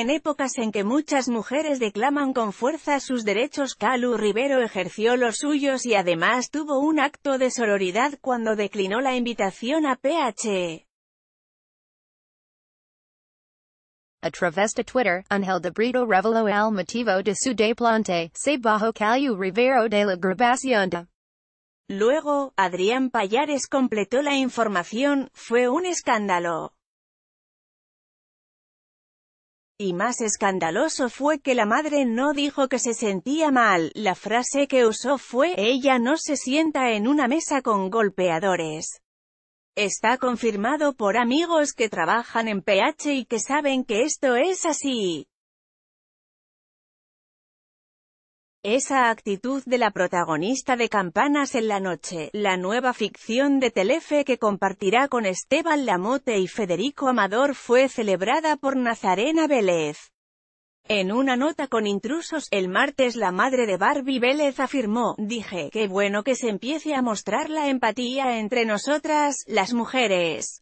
en épocas en que muchas mujeres declaman con fuerza sus derechos, Calu Rivero ejerció los suyos y además tuvo un acto de sororidad cuando declinó la invitación a PH. a Twitter, motivo de su deplante, Rivero de la Luego, Adrián Payares completó la información, fue un escándalo. Y más escandaloso fue que la madre no dijo que se sentía mal, la frase que usó fue, ella no se sienta en una mesa con golpeadores. Está confirmado por amigos que trabajan en PH y que saben que esto es así. Esa actitud de la protagonista de Campanas en la Noche, la nueva ficción de Telefe que compartirá con Esteban Lamote y Federico Amador fue celebrada por Nazarena Vélez. En una nota con intrusos, el martes la madre de Barbie Vélez afirmó, dije, qué bueno que se empiece a mostrar la empatía entre nosotras, las mujeres.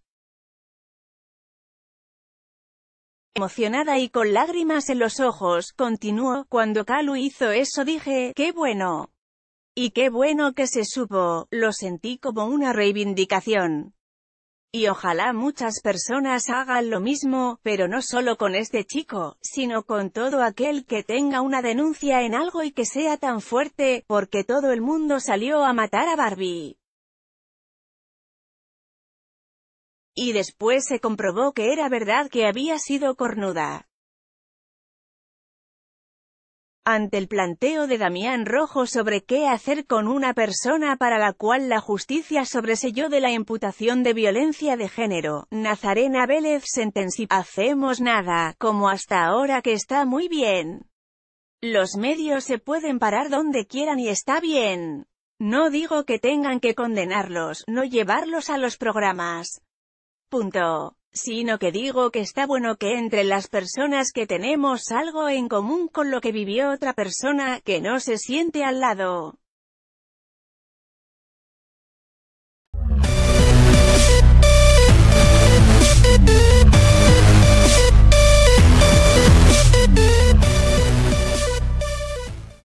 Emocionada y con lágrimas en los ojos, continuó, cuando Kalu hizo eso dije, ¡qué bueno! Y qué bueno que se supo, lo sentí como una reivindicación. Y ojalá muchas personas hagan lo mismo, pero no solo con este chico, sino con todo aquel que tenga una denuncia en algo y que sea tan fuerte, porque todo el mundo salió a matar a Barbie. y después se comprobó que era verdad que había sido cornuda. Ante el planteo de Damián Rojo sobre qué hacer con una persona para la cual la justicia sobreselló de la imputación de violencia de género, Nazarena Vélez sentenció «Hacemos nada, como hasta ahora que está muy bien. Los medios se pueden parar donde quieran y está bien. No digo que tengan que condenarlos, no llevarlos a los programas. Punto. Sino que digo que está bueno que entre las personas que tenemos algo en común con lo que vivió otra persona, que no se siente al lado